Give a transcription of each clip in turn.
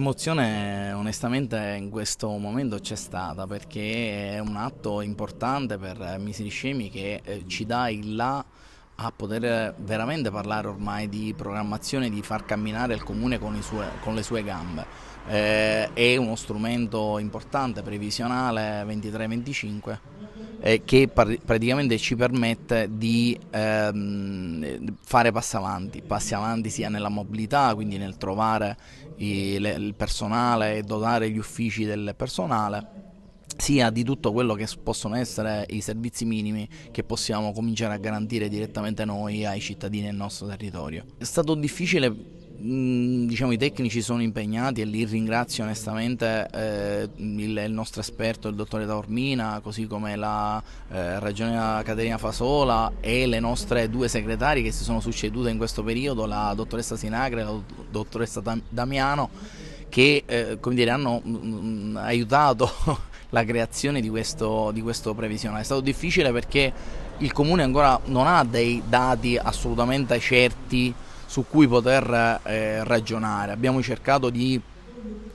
Emozione onestamente in questo momento c'è stata perché è un atto importante per Misili che eh, ci dà il là a poter veramente parlare ormai di programmazione, di far camminare il comune con, sue, con le sue gambe. Eh, è uno strumento importante, previsionale 23-25, eh, che praticamente ci permette di ehm, fare passi avanti, passi avanti sia nella mobilità, quindi nel trovare il, il personale e dotare gli uffici del personale sia di tutto quello che possono essere i servizi minimi che possiamo cominciare a garantire direttamente noi ai cittadini del nostro territorio. È stato difficile mhmm, diciamo i tecnici sono impegnati e li ringrazio onestamente eh, il, il, nostro esperto il dottore Taormina così come la eh, ragione Caterina Fasola e le nostre due segretarie che si sono succedute in questo periodo la dottoressa Sinagre e la dottoressa Damiano che eh, dire, hanno mh, mhmm, mhmm, aiutato la creazione di questo, di questo previsionale. È stato difficile perché il comune ancora non ha dei dati assolutamente certi su cui poter eh, ragionare. Abbiamo cercato di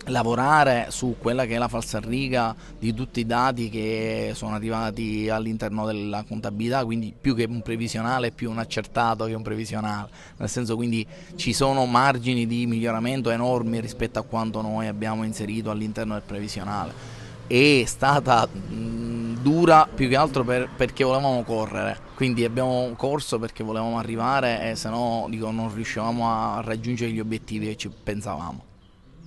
lavorare su quella che è la falsarriga di tutti i dati che sono arrivati all'interno della contabilità, quindi più che un previsionale, più un accertato che un previsionale, nel senso quindi ci sono margini di miglioramento enormi rispetto a quanto noi abbiamo inserito all'interno del previsionale è stata dura più che altro per, perché volevamo correre. Quindi abbiamo corso perché volevamo arrivare e se no dico, non riuscivamo a raggiungere gli obiettivi che ci pensavamo.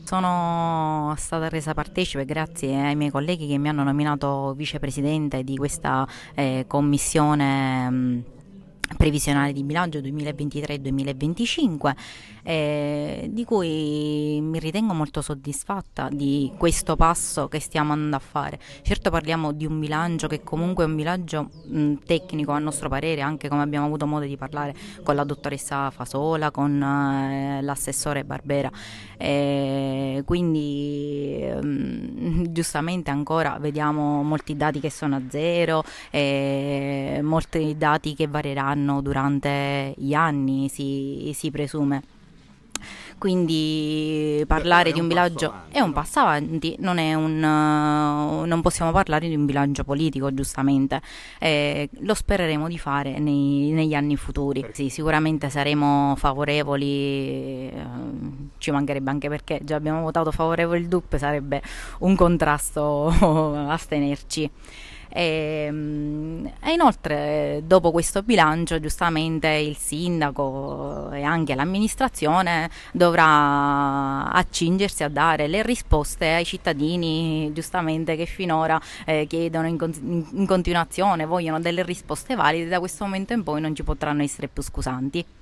Sono stata resa partecipe grazie ai miei colleghi che mi hanno nominato vicepresidente di questa eh, commissione. Mh, previsionale di bilancio 2023-2025, eh, di cui mi ritengo molto soddisfatta di questo passo che stiamo andando a fare. Certo parliamo di un bilancio che comunque è un bilancio mh, tecnico a nostro parere, anche come abbiamo avuto modo di parlare con la dottoressa Fasola, con eh, l'assessore Barbera, eh, quindi mh, giustamente ancora vediamo molti dati che sono a zero, eh, molti dati che varieranno faranno durante gli anni, si, si presume. Quindi parlare di un bilancio avanti, è un passo avanti, non, un, uh, non, possiamo parlare di un bilancio politico, giustamente. Eh, lo spereremo di fare nei, negli anni futuri. Sì, sicuramente saremo favorevoli, uh, ci mancherebbe anche perché già abbiamo votato favorevole il DUP, sarebbe un contrasto astenerci. E, ehm, e, inoltre dopo questo bilancio giustamente il sindaco e anche l'amministrazione dovrà accingersi a dare le risposte ai cittadini giustamente che finora eh, chiedono in, con- in continuazione, vogliono delle risposte valide, da questo momento in poi non ci potranno essere più scusanti.